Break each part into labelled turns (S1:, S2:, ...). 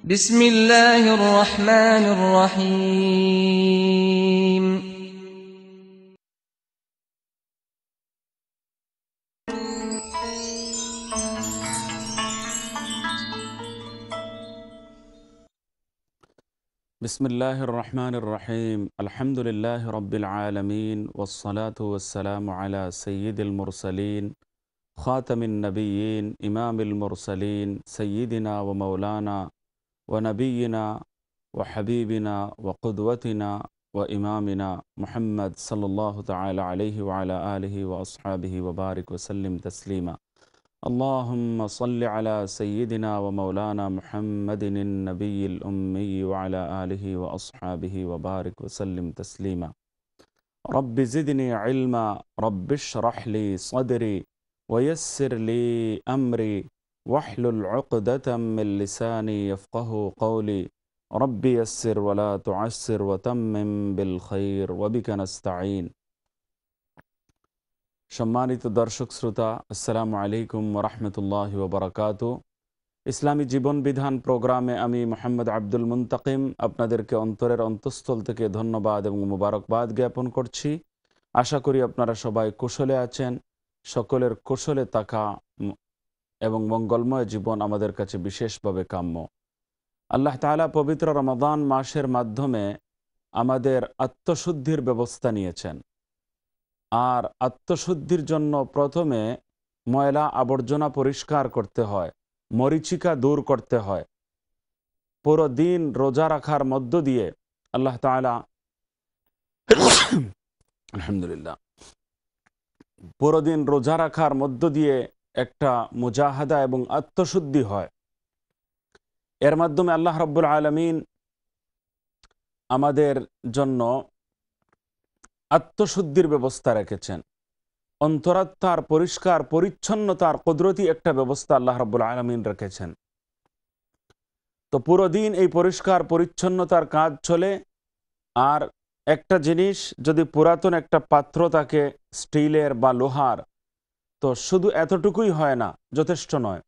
S1: بسم الله الرحمن الرحيم بسم الله الرحمن الرحيم الحمد لله رب العالمين والصلاة والسلام على سيد المرسلين خاتم النبيين إمام المرسلين سيدنا ومولانا ونبينا وحبيبنا وقدوتنا وإمامنا محمد صلى الله تعالى عليه وعلى آله وأصحابه وبارك وسلم تسليما اللهم صل على سيدنا ومولانا محمد النبي الأمي وعلى آله وأصحابه وبارك وسلم تسليما رب زدني علما رب اشرح لي صدري ويسر لي أمري ওয়াহলুল অকদাতাম বিল খাইর সম্মানিত দর্শক শ্রোতা আসসালামু আলাইকুম ওয়া রাহমাতুল্লাহি ইসলামী জীবন বিধান প্রোগ্রামে আমি মোহাম্মদ আব্দুল মুন্তাকিম আপনাদেরকে অন্তরের অন্তঃস্থল থেকে ধন্যবাদ এবং মুবারকবাদ জ্ঞাপন করছি আশা করি আপনারা সবাই কুশলে আছেন সকলের কুশলে তাকা এবং মঙ্গলময় জীবন আমাদের কাছে বিশেষভাবে কাম্য আল্লাহ তালা পবিত্র রমাদান মাসের মাধ্যমে আমাদের আত্মশুদ্ধির ব্যবস্থা নিয়েছেন আর আত্মশুদ্ধির জন্য প্রথমে ময়লা আবর্জনা পরিষ্কার করতে হয় মরিচিকা দূর করতে হয় পুরো দিন রোজা রাখার মধ্য দিয়ে আল্লাহ তালা আলহামদুলিল্লাহ পুরো দিন রোজা রাখার মধ্য দিয়ে একটা মুজাহাদা এবং আত্মশুদ্ধি হয় এর মাধ্যমে আল্লাহ রব্বুল আলমিন আমাদের জন্য আত্মশুদ্ধির ব্যবস্থা রেখেছেন অন্তরাত্মার পরিষ্কার পরিচ্ছন্নতার কুদরতি একটা ব্যবস্থা আল্লাহ রব্বুল আলমিন রেখেছেন তো পুরো দিন এই পরিষ্কার পরিচ্ছন্নতার কাজ চলে আর একটা জিনিস যদি পুরাতন একটা পাত্র থাকে স্টিলের বা লোহার তো শুধু এতটুকুই হয় না যথেষ্ট নয়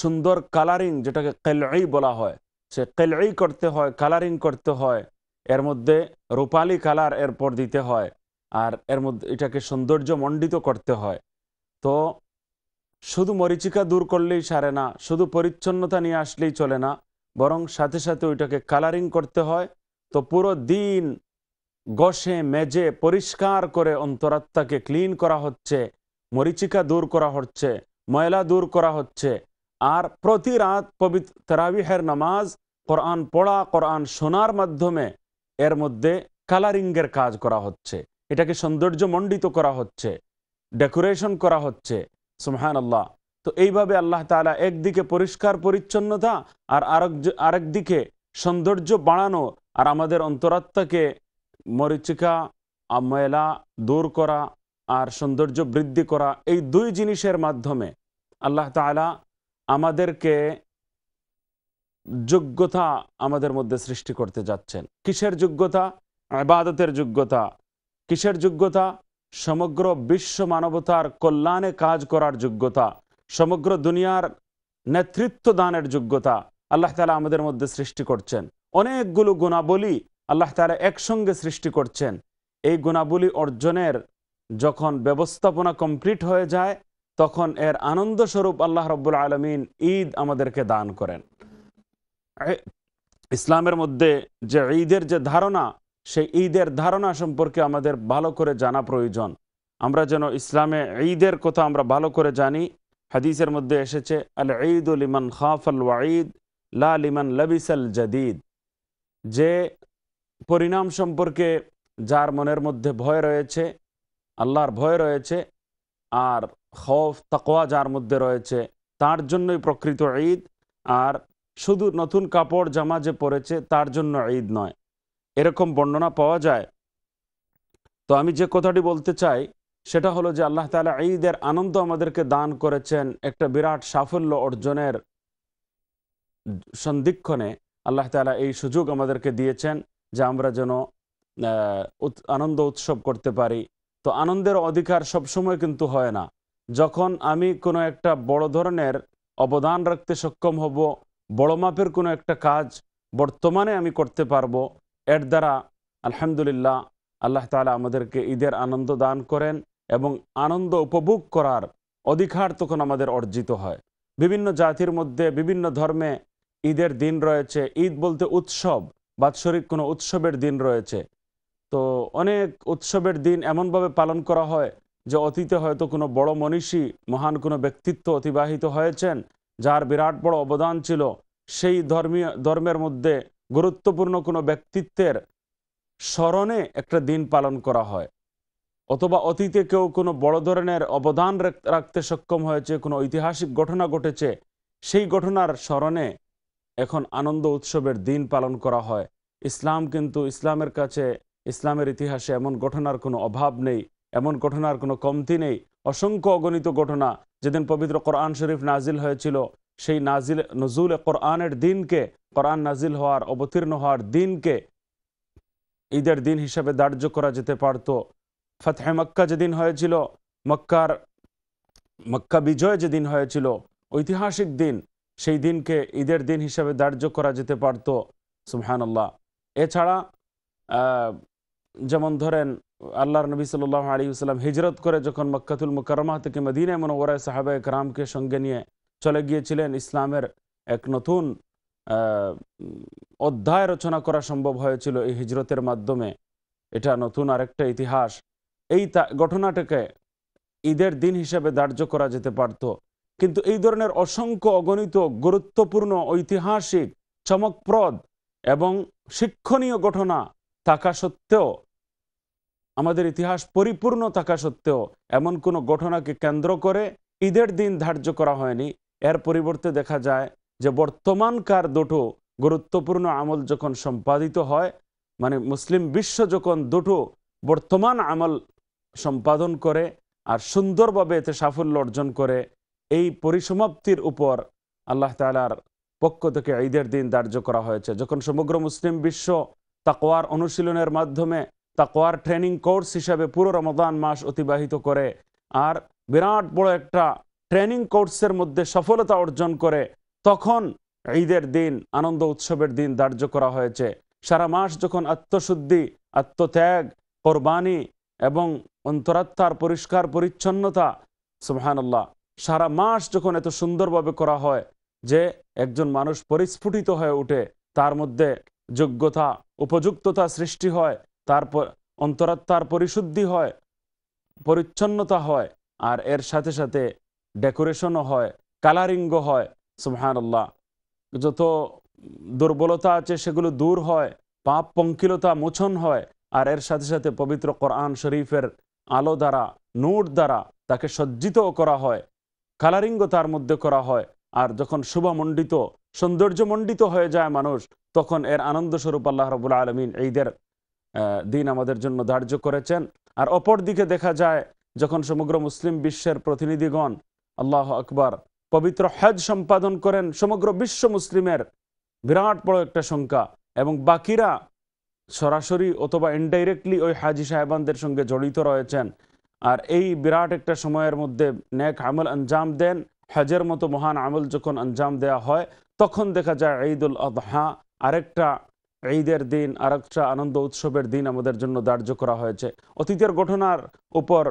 S1: সুন্দর কালারিং যেটাকে কেলই বলা হয় সে কেলই করতে হয় কালারিং করতে হয় এর মধ্যে রূপালি কালার এরপর দিতে হয় আর এর মধ্যে এটাকে সৌন্দর্য মণ্ডিত করতে হয় তো শুধু মরিচিকা দূর করলেই সারে না শুধু পরিচ্ছন্নতা নিয়ে আসলেই চলে না বরং সাথে সাথে ওইটাকে কালারিং করতে হয় তো পুরো দিন গসে মেজে পরিষ্কার করে অন্তরাত্মাকে ক্লিন করা হচ্ছে মরিচিকা দূর করা হচ্ছে ময়লা দূর করা হচ্ছে আর প্রতি রাত পবিত্র তেরাবিহের নামাজ কোরআন পড়া কোরআন শোনার মাধ্যমে এর মধ্যে কালারিংয়ের কাজ করা হচ্ছে এটাকে সৌন্দর্য মণ্ডিত করা হচ্ছে ডেকোরেশন করা হচ্ছে সুমহান আল্লাহ তো এইভাবে আল্লাহ তালা একদিকে পরিষ্কার পরিচ্ছন্নতা আর আরেক আরেকদিকে সৌন্দর্য বাড়ানো আর আমাদের অন্তরাত্মাকে মরিচিকা ময়লা দূর করা আর সৌন্দর্য বৃদ্ধি করা এই দুই জিনিসের মাধ্যমে আল্লাহ তালা আমাদেরকে যোগ্যতা আমাদের মধ্যে সৃষ্টি করতে যাচ্ছেন কিসের যোগ্যতা আবাদতের যোগ্যতা কিসের যোগ্যতা সমগ্র বিশ্ব মানবতার কল্যাণে কাজ করার যোগ্যতা সমগ্র দুনিয়ার নেতৃত্ব দানের যোগ্যতা আল্লাহ তালা আমাদের মধ্যে সৃষ্টি করছেন অনেকগুলো গুণাবলী আল্লাহ তালা একসঙ্গে সৃষ্টি করছেন এই গুণাবলী অর্জনের যখন ব্যবস্থাপনা কমপ্লিট হয়ে যায় তখন এর আনন্দ স্বরূপ আল্লাহ রব্বুল আলমিন ঈদ আমাদেরকে দান করেন ইসলামের মধ্যে যে ঈদের যে ধারণা সেই ঈদের ধারণা সম্পর্কে আমাদের ভালো করে জানা প্রয়োজন আমরা যেন ইসলামে ঈদের কথা আমরা ভালো করে জানি হাদিসের মধ্যে এসেছে আল ঈদ উল ইমান খাফ আল ওয়াঈদ লা লিমান লবিস আল জাদিদ যে পরিণাম সম্পর্কে যার মনের মধ্যে ভয় রয়েছে আল্লাহর ভয় রয়েছে আর হফ তাকোয়া যার মধ্যে রয়েছে তার জন্যই প্রকৃত ঈদ আর শুধু নতুন কাপড় জামা যে পরেছে তার জন্য ঈদ নয় এরকম বর্ণনা পাওয়া যায় তো আমি যে কথাটি বলতে চাই সেটা হলো যে আল্লাহ তালা ঈদের আনন্দ আমাদেরকে দান করেছেন একটা বিরাট সাফল্য অর্জনের সন্ধিক্ষণে আল্লাহ তালা এই সুযোগ আমাদেরকে দিয়েছেন যে আমরা যেন আনন্দ উৎসব করতে পারি তো আনন্দের অধিকার সবসময় কিন্তু হয় না যখন আমি কোনো একটা বড় ধরনের অবদান রাখতে সক্ষম হব বড় মাপের কোনো একটা কাজ বর্তমানে আমি করতে পারবো এর দ্বারা আলহামদুলিল্লাহ আল্লাহ তালা আমাদেরকে ঈদের আনন্দ দান করেন এবং আনন্দ উপভোগ করার অধিকার তখন আমাদের অর্জিত হয় বিভিন্ন জাতির মধ্যে বিভিন্ন ধর্মে ঈদের দিন রয়েছে ঈদ বলতে উৎসব বাৎসরিক কোনো উৎসবের দিন রয়েছে তো অনেক উৎসবের দিন এমনভাবে পালন করা হয় যে অতীতে হয়তো কোনো বড় মনীষী মহান কোনো ব্যক্তিত্ব অতিবাহিত হয়েছেন যার বিরাট বড় অবদান ছিল সেই ধর্মীয় ধর্মের মধ্যে গুরুত্বপূর্ণ কোনো ব্যক্তিত্বের স্মরণে একটা দিন পালন করা হয় অথবা অতীতে কেউ কোনো বড় ধরনের অবদান রাখতে সক্ষম হয়েছে কোনো ঐতিহাসিক ঘটনা ঘটেছে সেই ঘটনার স্মরণে এখন আনন্দ উৎসবের দিন পালন করা হয় ইসলাম কিন্তু ইসলামের কাছে ইসলামের ইতিহাসে এমন ঘটনার কোনো অভাব নেই এমন ঘটনার কোনো কমতি নেই অসংখ্য অগণিত ঘটনা যেদিন পবিত্র কোরআন শরীফ নাজিল হয়েছিল সেই নাজিল নজুল কোরআনের দিনকে কোরআন নাজিল হওয়ার অবতীর্ণ হওয়ার দিনকে ঈদের দিন হিসাবে ধার্য করা যেতে পারত ফাতহে মক্কা যেদিন হয়েছিল মক্কার মক্কা বিজয় যেদিন হয়েছিল ঐতিহাসিক দিন সেই দিনকে ঈদের দিন হিসাবে ধার্য করা যেতে পারত সুহানাল্লাহ এছাড়া যেমন ধরেন আল্লাহর নবী সাল্লাহ আলী সাল্লাম হিজরত করে যখন মক্কাতুল মুকরমা থেকে মদিনায় মনোবরায় সাহাবে একরামকে সঙ্গে নিয়ে চলে গিয়েছিলেন ইসলামের এক নতুন অধ্যায় রচনা করা সম্ভব হয়েছিল এই হিজরতের মাধ্যমে এটা নতুন আরেকটা ইতিহাস এই ঘটনাটাকে ঈদের দিন হিসেবে ধার্য করা যেতে পারত কিন্তু এই ধরনের অসংখ্য অগণিত গুরুত্বপূর্ণ ঐতিহাসিক চমকপ্রদ এবং শিক্ষণীয় ঘটনা থাকা সত্ত্বেও আমাদের ইতিহাস পরিপূর্ণ থাকা সত্ত্বেও এমন কোনো ঘটনাকে কেন্দ্র করে ঈদের দিন ধার্য করা হয়নি এর পরিবর্তে দেখা যায় যে বর্তমানকার দুটো গুরুত্বপূর্ণ আমল যখন সম্পাদিত হয় মানে মুসলিম বিশ্ব যখন দুটো বর্তমান আমল সম্পাদন করে আর সুন্দরভাবে এতে সাফল্য অর্জন করে এই পরিসমাপ্তির উপর আল্লাহ তালার পক্ষ থেকে ঈদের দিন ধার্য করা হয়েছে যখন সমগ্র মুসলিম বিশ্ব তাকোয়ার অনুশীলনের মাধ্যমে তাকোয়ার ট্রেনিং কোর্স হিসাবে পুরো রমদান মাস অতিবাহিত করে আর বিরাট বড় একটা ট্রেনিং কোর্সের মধ্যে সফলতা অর্জন করে তখন ঈদের দিন আনন্দ উৎসবের দিন ধার্য করা হয়েছে সারা মাস যখন আত্মশুদ্ধি আত্মত্যাগ কোরবানি এবং অন্তরাত্মার পরিষ্কার পরিচ্ছন্নতা সুহানুল্লাহ সারা মাস যখন এত সুন্দরভাবে করা হয় যে একজন মানুষ পরিস্ফুটিত হয়ে উঠে তার মধ্যে যোগ্যতা উপযুক্ততা সৃষ্টি হয় তার অন্তরাত্মার পরিশুদ্ধি হয় পরিচ্ছন্নতা হয় আর এর সাথে সাথে ডেকোরেশনও হয় কালারিঙ্গ হয় সুহানাল্লাহ যত দুর্বলতা আছে সেগুলো দূর হয় পাপ পঙ্কিলতা মোছন হয় আর এর সাথে সাথে পবিত্র কোরআন শরীফের আলো দ্বারা নূর দ্বারা তাকে সজ্জিতও করা হয় কালারিঙ্গ তার মধ্যে করা হয় আর যখন শুভমণ্ডিত সৌন্দর্যমণ্ডিত হয়ে যায় মানুষ তখন এর আনন্দস্বরূপ আল্লাহ রবুল আলমিন ঈদের দিন আমাদের জন্য ধার্য করেছেন আর অপর দিকে দেখা যায় যখন সমগ্র মুসলিম বিশ্বের প্রতিনিধিগণ আল্লাহ আকবার পবিত্র হজ সম্পাদন করেন সমগ্র বিশ্ব মুসলিমের বিরাট বড় একটা সংখ্যা এবং বাকিরা সরাসরি অথবা ইনডাইরেক্টলি ওই হাজি সাহেবানদের সঙ্গে জড়িত রয়েছেন আর এই বিরাট একটা সময়ের মধ্যে নেক আমল আঞ্জাম দেন হজের মতো মহান আমল যখন আঞ্জাম দেয়া হয় তখন দেখা যায় ঈদুল আদহা আরেকটা ঈদের দিন আর একটা আনন্দ উৎসবের দিন আমাদের জন্য ধার্য করা হয়েছে অতীতের ঘটনার উপর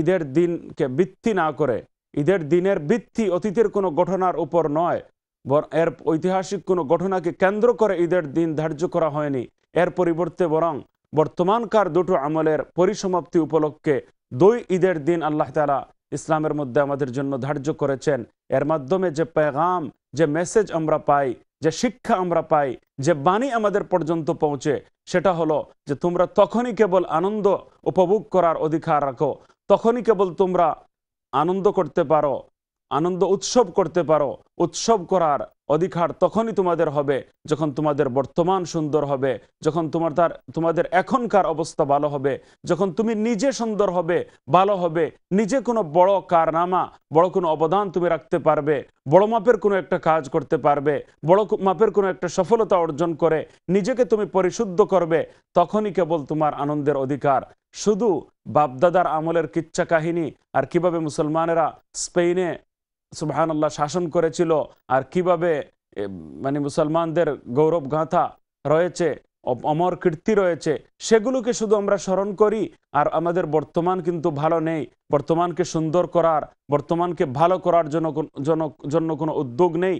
S1: ঈদের দিনকে ভিত্তি না করে ঈদের দিনের ভিত্তি অতীতের কোনো ঘটনার উপর নয় এর ঐতিহাসিক কোনো ঘটনাকে কেন্দ্র করে ঈদের দিন ধার্য করা হয়নি এর পরিবর্তে বরং বর্তমানকার দুটো আমলের পরিসমাপ্তি উপলক্ষে দুই ঈদের দিন আল্লাহ তালা ইসলামের মধ্যে আমাদের জন্য ধার্য করেছেন এর মাধ্যমে যে পেগাম যে মেসেজ আমরা পাই যে শিক্ষা আমরা পাই যে বাণী আমাদের পর্যন্ত পৌঁছে সেটা হলো যে তোমরা তখনই কেবল আনন্দ উপভোগ করার অধিকার রাখো তখনই কেবল তোমরা আনন্দ করতে পারো আনন্দ উৎসব করতে পারো উৎসব করার অধিকার তখনই তোমাদের হবে যখন তোমাদের বর্তমান সুন্দর হবে যখন তোমার তার তোমাদের এখনকার অবস্থা ভালো হবে যখন তুমি নিজে সুন্দর হবে ভালো হবে নিজে কোনো বড় কারনামা বড় কোনো অবদান তুমি রাখতে পারবে বড় মাপের কোনো একটা কাজ করতে পারবে বড় মাপের কোনো একটা সফলতা অর্জন করে নিজেকে তুমি পরিশুদ্ধ করবে তখনই কেবল তোমার আনন্দের অধিকার শুধু বাপদাদার আমলের কিচ্ছা কাহিনী আর কিভাবে মুসলমানেরা স্পেনে সুবাহান আল্লাহ শাসন করেছিল আর কিভাবে মানে মুসলমানদের গৌরব গাঁথা রয়েছে অমর কীর্তি রয়েছে সেগুলোকে শুধু আমরা স্মরণ করি আর আমাদের বর্তমান কিন্তু ভালো নেই বর্তমানকে সুন্দর করার বর্তমানকে ভালো করার জন্য জন্য কোনো উদ্যোগ নেই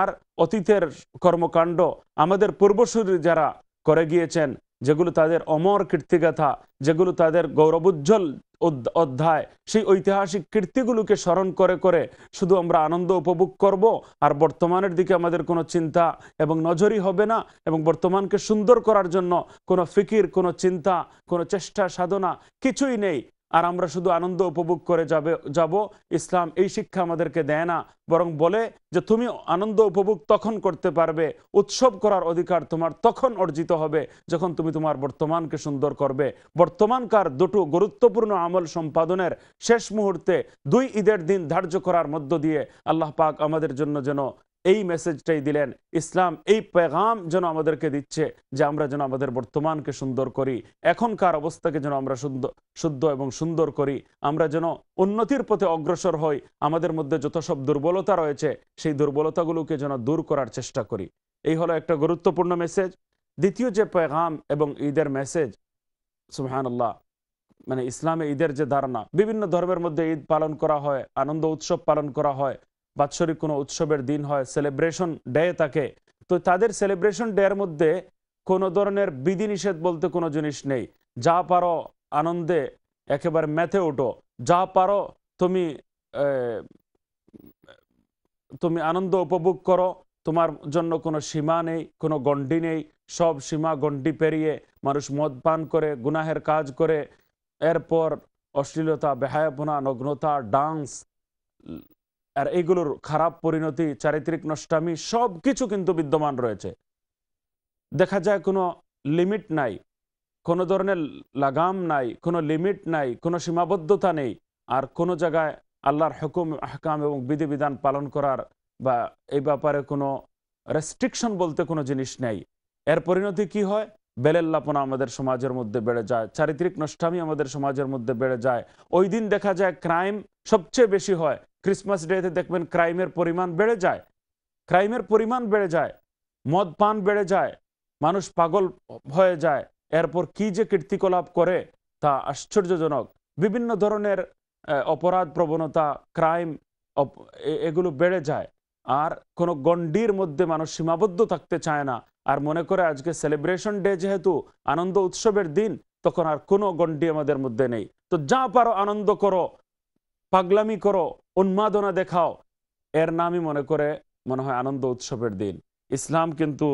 S1: আর অতীতের কর্মকাণ্ড আমাদের পূর্বসূরী যারা করে গিয়েছেন যেগুলো তাদের অমর কীর্তিগাথা যেগুলো তাদের গৌরবোজ্জ্বল অধ্যায় সেই ঐতিহাসিক কীর্তিগুলোকে স্মরণ করে করে শুধু আমরা আনন্দ উপভোগ করব আর বর্তমানের দিকে আমাদের কোনো চিন্তা এবং নজরই হবে না এবং বর্তমানকে সুন্দর করার জন্য কোনো ফিকির কোনো চিন্তা কোনো চেষ্টা সাধনা কিছুই নেই আর আমরা শুধু আনন্দ উপভোগ করে যাবে যাব ইসলাম এই শিক্ষা আমাদেরকে দেয় না বরং বলে যে তুমি আনন্দ উপভোগ তখন করতে পারবে উৎসব করার অধিকার তোমার তখন অর্জিত হবে যখন তুমি তোমার বর্তমানকে সুন্দর করবে বর্তমানকার দুটো গুরুত্বপূর্ণ আমল সম্পাদনের শেষ মুহূর্তে দুই ঈদের দিন ধার্য করার মধ্য দিয়ে আল্লাহ পাক আমাদের জন্য যেন এই মেসেজটাই দিলেন ইসলাম এই পেগাম যেন আমাদেরকে দিচ্ছে যে আমরা যেন আমাদের বর্তমানকে সুন্দর করি এখনকার অবস্থাকে যেন আমরা শুদ্ধ এবং সুন্দর করি আমরা যেন উন্নতির পথে অগ্রসর হই আমাদের মধ্যে যত সব দুর্বলতা রয়েছে সেই দুর্বলতাগুলোকে যেন দূর করার চেষ্টা করি এই হলো একটা গুরুত্বপূর্ণ মেসেজ দ্বিতীয় যে পেগাম এবং ঈদের মেসেজ সুহানাল্লাহ মানে ইসলামে ঈদের যে ধারণা বিভিন্ন ধর্মের মধ্যে ঈদ পালন করা হয় আনন্দ উৎসব পালন করা হয় বাৎসরিক কোনো উৎসবের দিন হয় সেলিব্রেশন ডে থাকে তো তাদের সেলিব্রেশন ডে এর মধ্যে কোনো ধরনের বিধিনিষেধ বলতে কোনো জিনিস নেই যা পারো আনন্দে একেবারে মেতে ওঠো যা পারো তুমি তুমি আনন্দ উপভোগ করো তোমার জন্য কোনো সীমা নেই কোনো গণ্ডি নেই সব সীমা গণ্ডি পেরিয়ে মানুষ মদ পান করে গুনাহের কাজ করে এরপর অশ্লীলতা বেহায়াপনা নগ্নতা ডান্স আর এগুলোর খারাপ পরিণতি চারিত্রিক নষ্টামি সব কিছু কিন্তু বিদ্যমান রয়েছে দেখা যায় কোনো লিমিট নাই কোনো ধরনের লাগাম নাই কোনো লিমিট নাই কোনো সীমাবদ্ধতা নেই আর কোনো জায়গায় আল্লাহর হুকুম হাকাম এবং বিধিবিধান পালন করার বা এই ব্যাপারে কোনো রেস্ট্রিকশন বলতে কোনো জিনিস নেই এর পরিণতি কি হয় বেলেল্লাপনা আমাদের সমাজের মধ্যে বেড়ে যায় চারিত্রিক নষ্টামি আমাদের সমাজের মধ্যে বেড়ে যায় ওই দিন দেখা যায় ক্রাইম সবচেয়ে বেশি হয় ক্রিসমাস ডেতে দেখবেন ক্রাইমের পরিমাণ বেড়ে যায় ক্রাইমের পরিমাণ বেড়ে যায় মদ পান বেড়ে যায় মানুষ পাগল হয়ে যায় এরপর কি যে কীর্তিকলাপ করে তা আশ্চর্যজনক বিভিন্ন ধরনের অপরাধ প্রবণতা ক্রাইম এগুলো বেড়ে যায় আর কোনো গণ্ডির মধ্যে মানুষ সীমাবদ্ধ থাকতে চায় না আর মনে করে আজকে সেলিব্রেশন ডে যেহেতু আনন্দ উৎসবের দিন তখন আর কোনো গণ্ডি আমাদের মধ্যে নেই তো যা পারো আনন্দ করো পাগলামি করো উন্মাদনা দেখাও এর নামই মনে করে মনে হয় আনন্দ উৎসবের দিন ইসলাম কিন্তু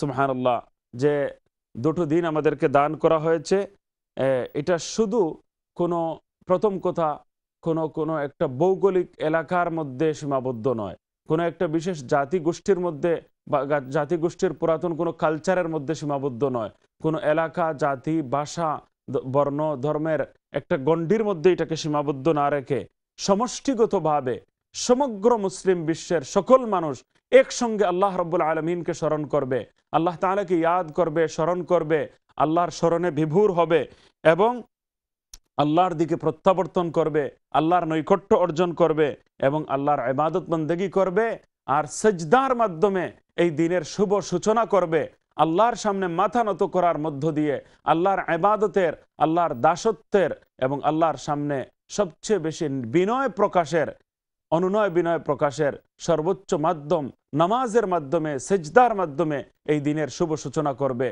S1: সুহানাল্লাহ যে দুটো দিন আমাদেরকে দান করা হয়েছে এটা শুধু কোনো প্রথম কথা কোনো কোনো একটা ভৌগোলিক এলাকার মধ্যে সীমাবদ্ধ নয় কোনো একটা বিশেষ জাতি গোষ্ঠীর মধ্যে বা জাতি গোষ্ঠীর পুরাতন কোনো কালচারের মধ্যে সীমাবদ্ধ নয় কোনো এলাকা জাতি ভাষা বর্ণ ধর্মের একটা গণ্ডির মধ্যে এটাকে সীমাবদ্ধ না রেখে সমষ্টিগতভাবে সমগ্র মুসলিম বিশ্বের সকল মানুষ একসঙ্গে আল্লাহ রব্বুল আলমিনকে স্মরণ করবে আল্লাহ তালাকে ইয়াদ করবে স্মরণ করবে আল্লাহর স্মরণে বিভূর হবে এবং আল্লাহর দিকে প্রত্যাবর্তন করবে আল্লাহর নৈকট্য অর্জন করবে এবং আল্লাহর ইবাদত বন্দেগি করবে আর সজদার মাধ্যমে এই দিনের শুভ সূচনা করবে আল্লাহর সামনে মাথা নত করার মধ্য দিয়ে আল্লাহর ইবাদতের আল্লাহর দাসত্বের এবং আল্লাহর সামনে সবচেয়ে বেশি বিনয় প্রকাশের অনুনয় বিনয় প্রকাশের সর্বোচ্চ মাধ্যম নামাজের মাধ্যমে সেজদার মাধ্যমে এই দিনের শুভ সূচনা করবে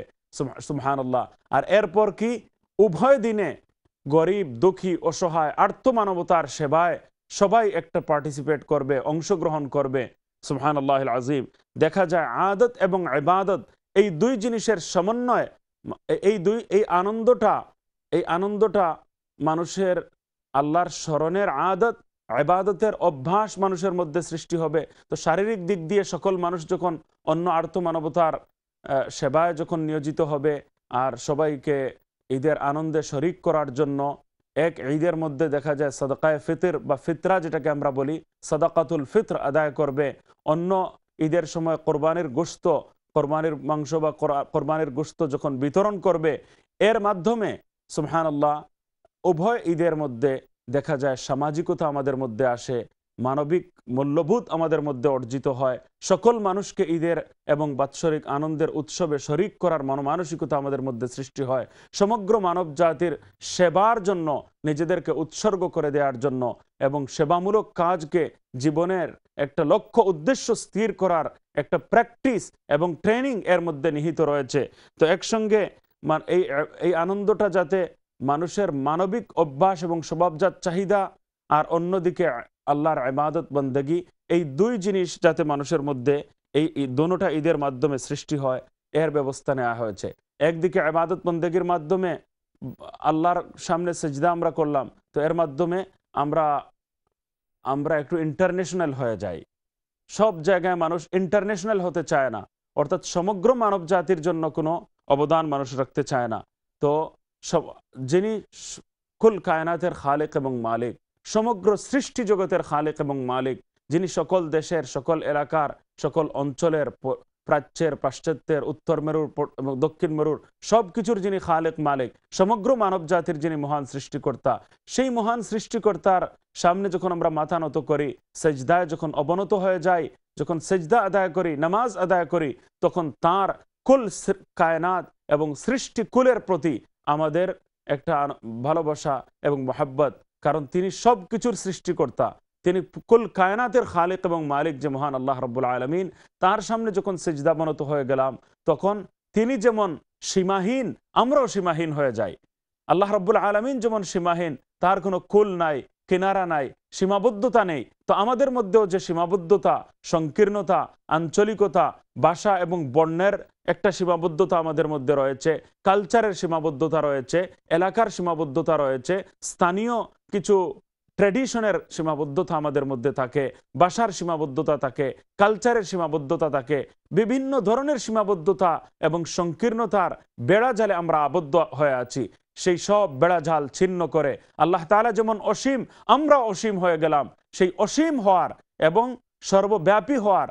S1: সুমহানুল্লাহ আর এরপর কি উভয় দিনে গরিব দুঃখী অসহায় আর্থমানবতার সেবায় সবাই একটা পার্টিসিপেট করবে অংশগ্রহণ করবে সুহানুল্লাহ আজিম দেখা যায় আদত এবং আবাদত এই দুই জিনিসের সমন্বয় এই দুই এই আনন্দটা এই আনন্দটা মানুষের আল্লাহর স্মরণের আদত আবাদতের অভ্যাস মানুষের মধ্যে সৃষ্টি হবে তো শারীরিক দিক দিয়ে সকল মানুষ যখন অন্য আর্থ মানবতার সেবায় যখন নিয়োজিত হবে আর সবাইকে ঈদের আনন্দে শরিক করার জন্য এক ঈদের মধ্যে দেখা যায় সদকায় ফিতর বা ফিতরা যেটাকে আমরা বলি সদাকাতুল ফিতর আদায় করবে অন্য ঈদের সময় কোরবানির গোস্ত কোরবানির মাংস বা কোরবানির গোস্ত যখন বিতরণ করবে এর মাধ্যমে আল্লাহ উভয় ঈদের মধ্যে দেখা যায় সামাজিকতা আমাদের মধ্যে আসে মানবিক মূল্যবোধ আমাদের মধ্যে অর্জিত হয় সকল মানুষকে ঈদের এবং বাৎসরিক আনন্দের উৎসবে শরিক করার মনমানসিকতা আমাদের মধ্যে সৃষ্টি হয় সমগ্র মানব জাতির সেবার জন্য নিজেদেরকে উৎসর্গ করে দেওয়ার জন্য এবং সেবামূলক কাজকে জীবনের একটা লক্ষ্য উদ্দেশ্য স্থির করার একটা প্র্যাকটিস এবং ট্রেনিং এর মধ্যে নিহিত রয়েছে তো একসঙ্গে এই আনন্দটা যাতে মানুষের মানবিক অভ্যাস এবং স্বভাবজাত চাহিদা আর অন্যদিকে আল্লাহর আমাদত বন্দেগি এই দুই জিনিস যাতে মানুষের মধ্যে এই দোনোটা ঈদের মাধ্যমে সৃষ্টি হয় এর ব্যবস্থা নেওয়া হয়েছে একদিকে আবাদত বন্দেগির মাধ্যমে আল্লাহর সামনে সেজদা আমরা করলাম তো এর মাধ্যমে আমরা আমরা একটু ইন্টারন্যাশনাল হয়ে যাই সব জায়গায় মানুষ ইন্টারন্যাশনাল হতে চায় না অর্থাৎ সমগ্র মানব জাতির জন্য কোনো অবদান মানুষ রাখতে চায় না তো সব যিনি কুল কায়নাতের খালেক এবং মালিক সমগ্র সৃষ্টি জগতের খালেক এবং মালিক যিনি সকল দেশের সকল এলাকার সকল অঞ্চলের প্রাচ্যের পাশ্চাত্যের উত্তর মেরুর এবং দক্ষিণ মেরুর সব কিছুর যিনি খালেক মালিক সমগ্র মানব জাতির যিনি মহান সৃষ্টিকর্তা সেই মহান সৃষ্টিকর্তার সামনে যখন আমরা মাথা নত করি সেজদায় যখন অবনত হয়ে যাই যখন সেজদা আদায় করি নামাজ আদায় করি তখন তার কুল কায়নাত এবং সৃষ্টি কুলের প্রতি আমাদের একটা ভালোবাসা এবং মহাব্বত কারণ তিনি সব কিছুর সৃষ্টিকর্তা তিনি কুল কায়নাতের খালেক এবং মালিক যে মহান আল্লাহ রব্বুল আলমিন তার সামনে যখন সেজদাবনত হয়ে গেলাম তখন তিনি যেমন সীমাহীন আমরাও সীমাহীন হয়ে যাই আল্লাহ রব্বুল আলমিন যেমন সীমাহীন তার কোনো কুল নাই কিনারা নাই সীমাবদ্ধতা নেই তো আমাদের মধ্যেও যে সীমাবদ্ধতা সংকীর্ণতা আঞ্চলিকতা ভাষা এবং বর্ণের একটা সীমাবদ্ধতা আমাদের মধ্যে রয়েছে কালচারের সীমাবদ্ধতা রয়েছে এলাকার সীমাবদ্ধতা রয়েছে স্থানীয় কিছু ট্র্যাডিশনের সীমাবদ্ধতা আমাদের মধ্যে থাকে ভাষার সীমাবদ্ধতা থাকে কালচারের সীমাবদ্ধতা থাকে বিভিন্ন ধরনের সীমাবদ্ধতা এবং সংকীর্ণতার বেড়া জালে আমরা আবদ্ধ হয়ে আছি সেই সব বেড়াঝাল ছিন্ন করে আল্লাহ তালা যেমন অসীম আমরা অসীম হয়ে গেলাম সেই অসীম হওয়ার এবং সর্বব্যাপী হওয়ার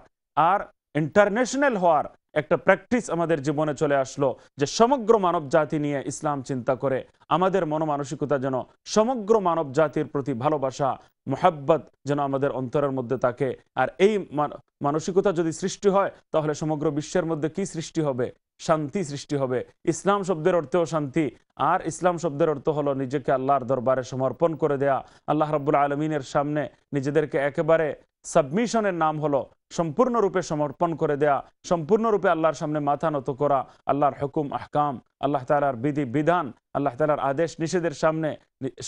S1: আর ইন্টারন্যাশনাল হওয়ার একটা প্র্যাকটিস আমাদের জীবনে চলে আসলো যে সমগ্র মানব জাতি নিয়ে ইসলাম চিন্তা করে আমাদের মানসিকতা যেন সমগ্র মানব জাতির প্রতি ভালোবাসা মোহাব্বত যেন আমাদের অন্তরের মধ্যে থাকে আর এই মানসিকতা যদি সৃষ্টি হয় তাহলে সমগ্র বিশ্বের মধ্যে কি সৃষ্টি হবে শান্তি সৃষ্টি হবে ইসলাম শব্দের অর্থেও শান্তি আর ইসলাম শব্দের অর্থ হলো নিজেকে আল্লাহর দরবারে সমর্পণ করে দেয়া আল্লাহ রব্বুল আলমিনের সামনে নিজেদেরকে একেবারে সাবমিশনের নাম হলো সম্পূর্ণরূপে সমর্পণ করে দেয়া সম্পূর্ণরূপে আল্লাহর সামনে মাথা নত করা আল্লাহর হুকুম আহকাম আল্লাহ তালার বিধি বিধান আল্লাহ তালার আদেশ নিষেধের সামনে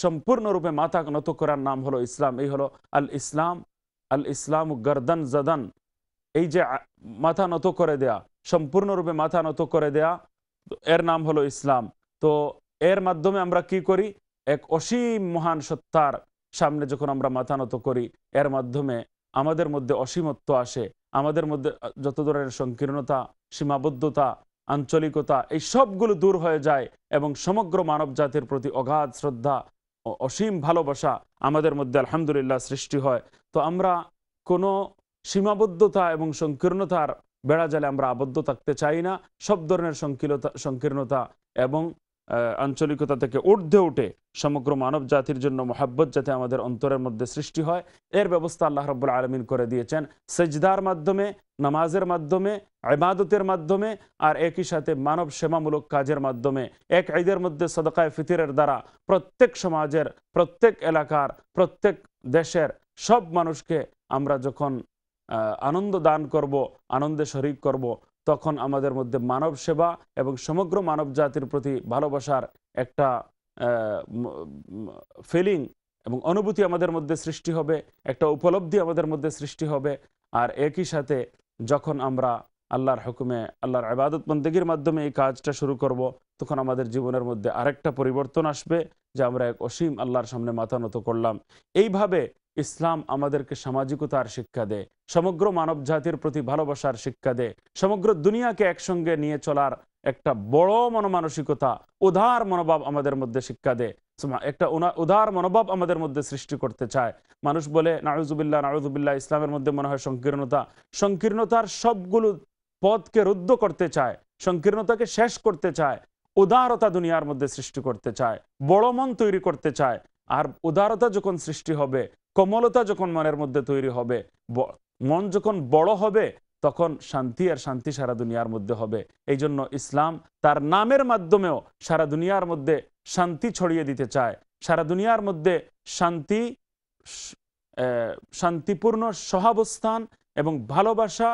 S1: সম্পূর্ণরূপে মাথা নত করার নাম হলো ইসলাম এই হলো আল ইসলাম আল ইসলাম গর্দন জদন এই যে মাথা নত করে দেয়া সম্পূর্ণরূপে মাথা নত করে দেয়া এর নাম হলো ইসলাম তো এর মাধ্যমে আমরা কি করি এক অসীম মহান সত্তার সামনে যখন আমরা মাথা নত করি এর মাধ্যমে আমাদের মধ্যে অসীমত্ব আসে আমাদের মধ্যে যত ধরনের সংকীর্ণতা সীমাবদ্ধতা আঞ্চলিকতা এই সবগুলো দূর হয়ে যায় এবং সমগ্র মানব জাতির প্রতি অগাধ শ্রদ্ধা অসীম ভালোবাসা আমাদের মধ্যে আলহামদুলিল্লাহ সৃষ্টি হয় তো আমরা কোনো সীমাবদ্ধতা এবং সংকীর্ণতার বেড়াজালে আমরা আবদ্ধ থাকতে চাই না সব ধরনের সংকীর্ণতা সংকীর্ণতা এবং আঞ্চলিকতা থেকে ঊর্ধ্বে উঠে সমগ্র মানব জাতির জন্য মোহাব্বত যাতে আমাদের অন্তরের মধ্যে সৃষ্টি হয় এর ব্যবস্থা আল্লাহ রব্বুল আলমিন করে দিয়েছেন সেজদার মাধ্যমে নামাজের মাধ্যমে আবাদতের মাধ্যমে আর একই সাথে মানব সেবামূলক কাজের মাধ্যমে এক ঈদের মধ্যে সদকায় ফিতিরের দ্বারা প্রত্যেক সমাজের প্রত্যেক এলাকার প্রত্যেক দেশের সব মানুষকে আমরা যখন আনন্দ দান করব আনন্দে শরিক করব তখন আমাদের মধ্যে মানব সেবা এবং সমগ্র মানব জাতির প্রতি ভালোবাসার একটা ফিলিং এবং অনুভূতি আমাদের মধ্যে সৃষ্টি হবে একটা উপলব্ধি আমাদের মধ্যে সৃষ্টি হবে আর একই সাথে যখন আমরা আল্লাহর হুকুমে আল্লাহর আবাদত মন্দিগির মাধ্যমে এই কাজটা শুরু করব তখন আমাদের জীবনের মধ্যে আরেকটা পরিবর্তন আসবে যে আমরা এক অসীম আল্লাহর সামনে মাথা নত করলাম এইভাবে ইসলাম আমাদেরকে সামাজিকতার শিক্ষা দেয় সমগ্র মানব জাতির প্রতি ভালোবাসার শিক্ষা দেয় সমগ্র দুনিয়াকে একসঙ্গে নিয়ে চলার একটা বড় মনমানসিকতা উদার মনোভাব আমাদের মধ্যে শিক্ষা দেয় একটা উদার মনোভাব আমাদের মধ্যে সৃষ্টি করতে চায় মানুষ বলে নাউজুবিল্লা নাউজুবিল্লা ইসলামের মধ্যে মনে হয় সংকীর্ণতা সংকীর্ণতার সবগুলো পদকে রুদ্ধ করতে চায় সংকীর্ণতাকে শেষ করতে চায় উদারতা দুনিয়ার মধ্যে সৃষ্টি করতে চায় বড় মন তৈরি করতে চায় আর উদারতা যখন সৃষ্টি হবে কোমলতা যখন মনের মধ্যে তৈরি হবে মন যখন বড় হবে তখন শান্তি আর শান্তি সারা দুনিয়ার মধ্যে হবে এই জন্য ইসলাম তার নামের মাধ্যমেও সারা দুনিয়ার মধ্যে শান্তি ছড়িয়ে দিতে চায় সারা দুনিয়ার মধ্যে শান্তি শান্তিপূর্ণ সহাবস্থান এবং ভালোবাসা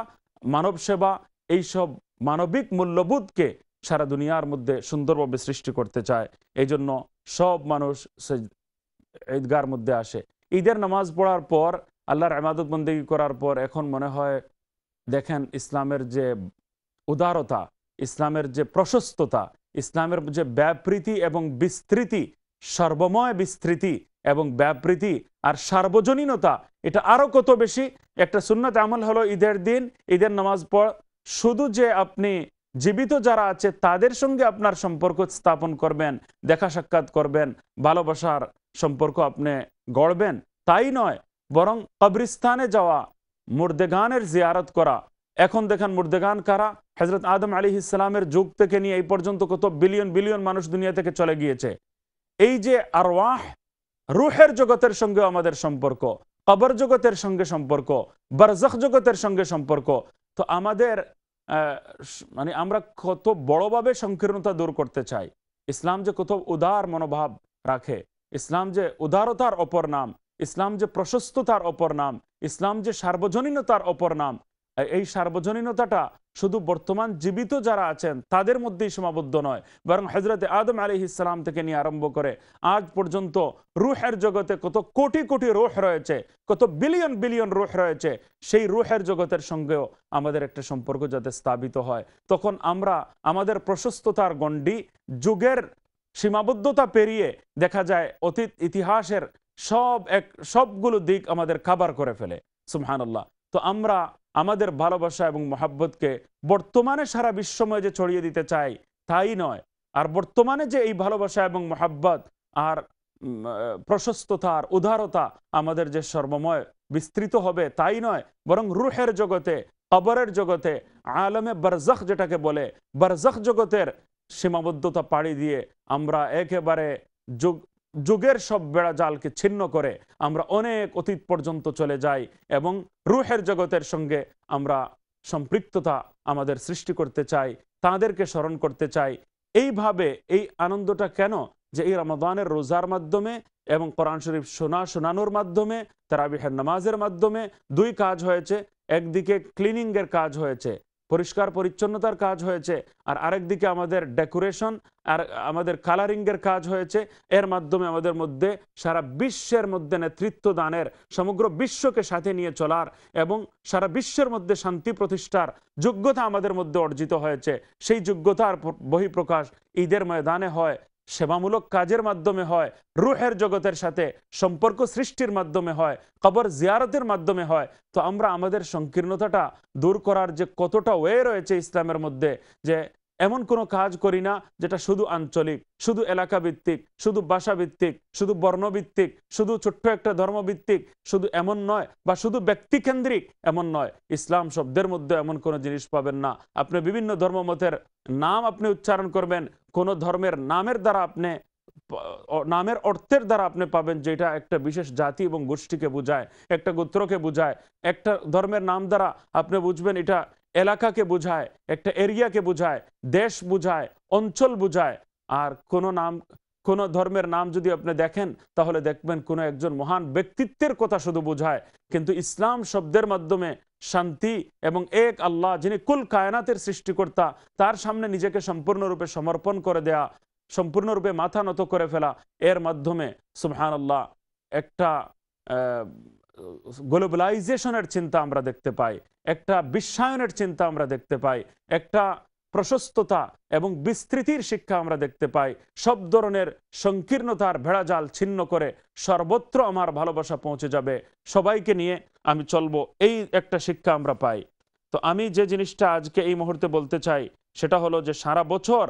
S1: মানব সেবা এইসব মানবিক মূল্যবোধকে সারা দুনিয়ার মধ্যে সুন্দরভাবে সৃষ্টি করতে চায় এই জন্য সব মানুষ ঈদগার মধ্যে আসে ঈদের নামাজ পড়ার পর আল্লাহর আমাদত বন্দী করার পর এখন মনে হয় দেখেন ইসলামের যে উদারতা ইসলামের যে প্রশস্ততা ইসলামের যে ব্যাপৃতি এবং বিস্তৃতি সর্বময় বিস্তৃতি এবং ব্যাপৃতি আর সার্বজনীনতা এটা আরও কত বেশি একটা সুন্নত আমল হলো ঈদের দিন ঈদের নামাজ পড় শুধু যে আপনি জীবিত যারা আছে তাদের সঙ্গে আপনার সম্পর্ক স্থাপন করবেন দেখা সাক্ষাৎ করবেন ভালোবাসার সম্পর্ক আপনি গড়বেন তাই নয় বরং কবরিস্তানে যাওয়া মুর্দেগানের জিয়ারত করা এখন দেখেন মুর্দেগান কারা হজরত আদম আলী ইসলামের যুগ থেকে নিয়ে এই পর্যন্ত কত বিলিয়ন বিলিয়ন মানুষ দুনিয়া থেকে চলে গিয়েছে এই যে আরওয়াহ রুহের জগতের সঙ্গে আমাদের সম্পর্ক কবর জগতের সঙ্গে সম্পর্ক বারজখ জগতের সঙ্গে সম্পর্ক তো আমাদের মানে আমরা কত বড়ভাবে সংকীর্ণতা দূর করতে চাই ইসলাম যে কত উদার মনোভাব রাখে ইসলাম যে উদারতার অপর নাম ইসলাম যে প্রশস্ততার অপর নাম ইসলাম যে সার্বজনীনতার অপর নাম এই সার্বজনীনতাটা শুধু বর্তমান জীবিত যারা আছেন তাদের মধ্যেই সীমাবদ্ধ নয় বরং হজরতে আদম আলী ইসলাম থেকে নিয়ে আরম্ভ করে আজ পর্যন্ত রুহের জগতে কত কোটি কোটি রোহ রয়েছে কত বিলিয়ন বিলিয়ন রোহ রয়েছে সেই রুহের জগতের সঙ্গেও আমাদের একটা সম্পর্ক যাতে স্থাপিত হয় তখন আমরা আমাদের প্রশস্ততার গণ্ডি যুগের সীমাবদ্ধতা পেরিয়ে দেখা যায় অতীত ইতিহাসের সব এক সবগুলো দিক আমাদের কাবার করে ফেলে সুমহানাল্লাহ তো আমরা আমাদের ভালোবাসা এবং মহাব্বতকে বর্তমানে সারা বিশ্বময় যে ছড়িয়ে দিতে চাই তাই নয় আর বর্তমানে যে এই ভালোবাসা এবং মহাব্বত আর প্রশস্ততা আর উদারতা আমাদের যে সর্বময় বিস্তৃত হবে তাই নয় বরং রুহের জগতে কবরের জগতে আলমে বরজখ যেটাকে বলে বরজখ জগতের সীমাবদ্ধতা পাড়ি দিয়ে আমরা একেবারে যুগ যুগের সব বেড়া জালকে ছিন্ন করে আমরা অনেক অতীত পর্যন্ত চলে যাই এবং রুহের জগতের সঙ্গে আমরা সম্পৃক্ততা আমাদের সৃষ্টি করতে চাই তাদেরকে স্মরণ করতে চাই এইভাবে এই আনন্দটা কেন যে এই রমদানের রোজার মাধ্যমে এবং কোরআন শরীফ শোনা শোনানোর মাধ্যমে তারাবিহের নামাজের মাধ্যমে দুই কাজ হয়েছে একদিকে ক্লিনিংয়ের কাজ হয়েছে পরিষ্কার পরিচ্ছন্নতার কাজ হয়েছে আর আরেকদিকে আমাদের ডেকোরেশন আর আমাদের কালারিংয়ের কাজ হয়েছে এর মাধ্যমে আমাদের মধ্যে সারা বিশ্বের মধ্যে নেতৃত্ব দানের সমগ্র বিশ্বকে সাথে নিয়ে চলার এবং সারা বিশ্বের মধ্যে শান্তি প্রতিষ্ঠার যোগ্যতা আমাদের মধ্যে অর্জিত হয়েছে সেই যোগ্যতার বহিঃপ্রকাশ ঈদের ময়দানে হয় সেবামূলক কাজের মাধ্যমে হয় রুহের জগতের সাথে সম্পর্ক সৃষ্টির মাধ্যমে হয় কবর জিয়ারতের মাধ্যমে হয় তো আমরা আমাদের সংকীর্ণতাটা দূর করার যে কতটা ওয়ে রয়েছে ইসলামের মধ্যে যে এমন কোনো কাজ করি না যেটা শুধু আঞ্চলিক শুধু এলাকা ভিত্তিক শুধু বাসা ভিত্তিক শুধু বর্ণভিত্তিক শুধু ছোট্ট একটা ধর্মভিত্তিক শুধু এমন নয় বা শুধু ব্যক্তিকেন্দ্রিক এমন নয় ইসলাম শব্দের মধ্যে এমন কোনো জিনিস পাবেন না আপনি বিভিন্ন ধর্মমতের নাম আপনি উচ্চারণ করবেন কোনো ধর্মের নামের দ্বারা আপনি নামের অর্থের দ্বারা আপনি পাবেন যেটা একটা বিশেষ জাতি এবং গোষ্ঠীকে বোঝায় একটা গোত্রকে বোঝায় একটা ধর্মের নাম দ্বারা আপনি বুঝবেন এটা এলাকাকে বোঝায় একটা এরিয়াকে বোঝায় দেশ বুঝায় অঞ্চল বুঝায় আর কোনো নাম কোন ধর্মের নাম যদি আপনি দেখেন তাহলে দেখবেন কোনো একজন মহান ব্যক্তিত্বের কথা শুধু বোঝায় কিন্তু ইসলাম শব্দের মাধ্যমে শান্তি এবং এক আল্লাহ যিনি কুল কায়নাতের সৃষ্টিকর্তা তার সামনে নিজেকে সম্পূর্ণরূপে সমর্পণ করে দেয়া সম্পূর্ণরূপে মাথা নত করে ফেলা এর মাধ্যমে সুহান আল্লাহ একটা গ্লোবালাইজেশনের চিন্তা আমরা দেখতে পাই একটা বিশ্বায়নের চিন্তা আমরা দেখতে পাই একটা প্রশস্ততা এবং বিস্তৃতির শিক্ষা আমরা দেখতে পাই সব ধরনের সংকীর্ণতার ভেড়াজাল ছিন্ন করে সর্বত্র আমার ভালোবাসা পৌঁছে যাবে সবাইকে নিয়ে আমি চলবো এই একটা শিক্ষা আমরা পাই তো আমি যে জিনিসটা আজকে এই মুহূর্তে বলতে চাই সেটা হলো যে সারা বছর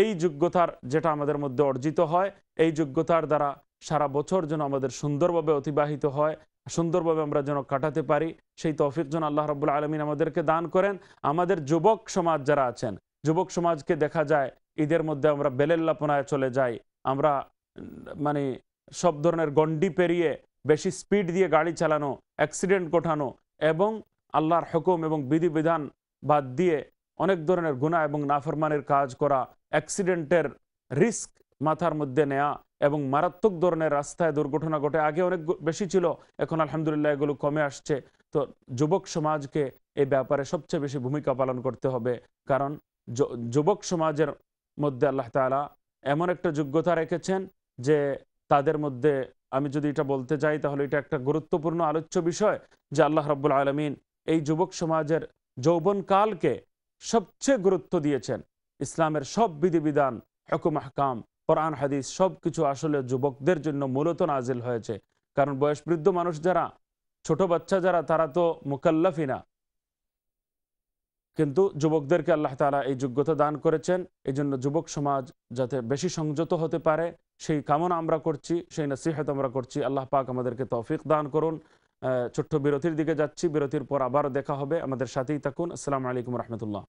S1: এই যোগ্যতার যেটা আমাদের মধ্যে অর্জিত হয় এই যোগ্যতার দ্বারা সারা বছর যেন আমাদের সুন্দরভাবে অতিবাহিত হয় সুন্দরভাবে আমরা যেন কাটাতে পারি সেই তৌফিক জন আল্লাহ রবুল্লা আলমিন আমাদেরকে দান করেন আমাদের যুবক সমাজ যারা আছেন যুবক সমাজকে দেখা যায় ঈদের মধ্যে আমরা বেলেল্লাপনায় চলে যাই আমরা মানে সব ধরনের গন্ডি পেরিয়ে বেশি স্পিড দিয়ে গাড়ি চালানো অ্যাক্সিডেন্ট ঘটানো এবং আল্লাহর হুকুম এবং বিধিবিধান বাদ দিয়ে অনেক ধরনের গুণা এবং নাফরমানের কাজ করা অ্যাক্সিডেন্টের রিস্ক মাথার মধ্যে নেয়া এবং মারাত্মক ধরনের রাস্তায় দুর্ঘটনা ঘটে আগে অনেক বেশি ছিল এখন আলহামদুলিল্লাহ এগুলো কমে আসছে তো যুবক সমাজকে এই ব্যাপারে সবচেয়ে বেশি ভূমিকা পালন করতে হবে কারণ যুবক সমাজের মধ্যে আল্লাহ তালা এমন একটা যোগ্যতা রেখেছেন যে তাদের মধ্যে আমি যদি এটা বলতে চাই তাহলে এটা একটা গুরুত্বপূর্ণ আলোচ্য বিষয় যে আল্লাহ রব্বুল আলমিন এই যুবক সমাজের যৌবনকালকে সবচেয়ে গুরুত্ব দিয়েছেন ইসলামের সব বিধিবিধান হকুম হাকাম কোরআন হাদিস সব কিছু আসলে যুবকদের জন্য মূলত নাজিল হয়েছে কারণ বৃদ্ধ মানুষ যারা ছোট বাচ্চা যারা তারা তো মুকাল্লাফিনা কিন্তু যুবকদেরকে আল্লাহ তালা এই যোগ্যতা দান করেছেন এই জন্য যুবক সমাজ যাতে বেশি সংযত হতে পারে সেই কামনা আমরা করছি সেই নসিহত আমরা করছি আল্লাহ পাক আমাদেরকে তৌফিক দান করুন ছোট্ট বিরতির দিকে যাচ্ছি বিরতির পর আবারও দেখা হবে আমাদের সাথেই থাকুন আসসালামু আলাইকুম রহমতুল্লাহ